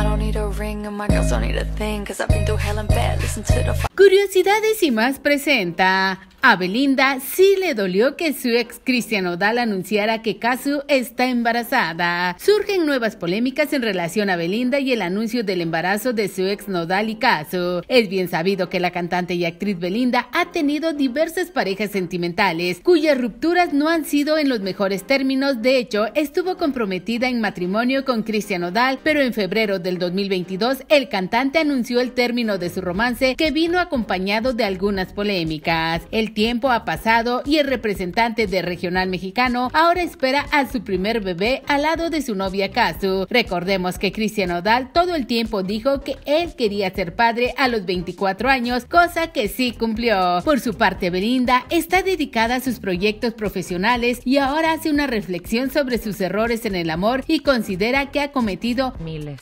I Curiosidades y más presenta. A Belinda sí le dolió que su ex Cristian Odal anunciara que Casu está embarazada. Surgen nuevas polémicas en relación a Belinda y el anuncio del embarazo de su ex Nodal y Casu Es bien sabido que la cantante y actriz Belinda ha tenido diversas parejas sentimentales, cuyas rupturas no han sido en los mejores términos. De hecho, estuvo comprometida en matrimonio con Cristian Odal, pero en febrero del 2000 2022, el cantante anunció el término de su romance que vino acompañado de algunas polémicas. El tiempo ha pasado y el representante de Regional Mexicano ahora espera a su primer bebé al lado de su novia Kazu. Recordemos que Cristian Odal todo el tiempo dijo que él quería ser padre a los 24 años, cosa que sí cumplió. Por su parte, Belinda está dedicada a sus proyectos profesionales y ahora hace una reflexión sobre sus errores en el amor y considera que ha cometido miles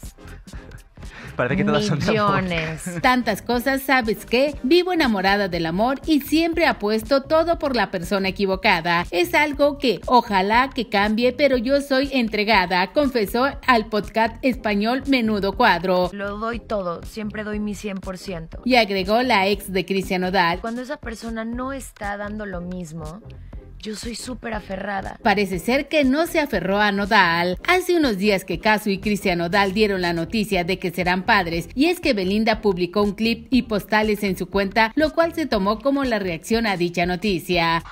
Parece que Tantas cosas, ¿sabes qué? Vivo enamorada del amor y siempre apuesto todo por la persona equivocada. Es algo que ojalá que cambie, pero yo soy entregada, confesó al podcast español Menudo Cuadro. Lo doy todo, siempre doy mi 100%. Y agregó la ex de Cristian Odal. Cuando esa persona no está dando lo mismo, yo soy súper aferrada. Parece ser que no se aferró a Nodal. Hace unos días que Casu y Cristian Nodal dieron la noticia de que serán padres, y es que Belinda publicó un clip y postales en su cuenta, lo cual se tomó como la reacción a dicha noticia.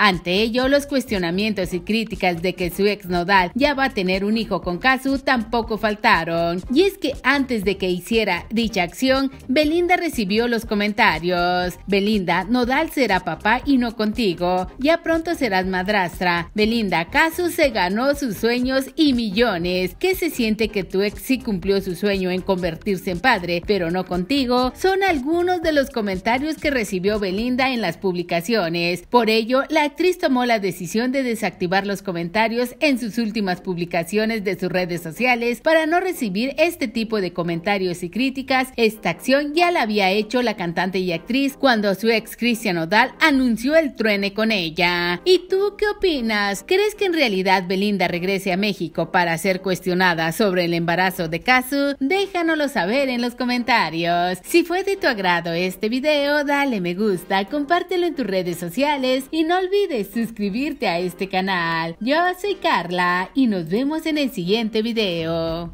Ante ello, los cuestionamientos y críticas de que su ex nodal ya va a tener un hijo con Kazu tampoco faltaron. Y es que antes de que hiciera dicha acción, Belinda recibió los comentarios. Belinda, Nodal será papá y no contigo. Ya pronto serás madrastra. Belinda, Kazu se ganó sus sueños y millones. ¿Qué se siente que tu ex sí cumplió su sueño en convertirse en padre, pero no contigo? Son algunos de los comentarios que recibió Belinda en las publicaciones. Por ello, la actriz tomó la decisión de desactivar los comentarios en sus últimas publicaciones de sus redes sociales para no recibir este tipo de comentarios y críticas. Esta acción ya la había hecho la cantante y actriz cuando su ex Cristian Odal anunció el truene con ella. ¿Y tú qué opinas? ¿Crees que en realidad Belinda regrese a México para ser cuestionada sobre el embarazo de Casu? Déjanoslo saber en los comentarios. Si fue de tu agrado este video, dale me gusta, compártelo en tus redes sociales y no olvides de suscribirte a este canal. Yo soy Carla y nos vemos en el siguiente video.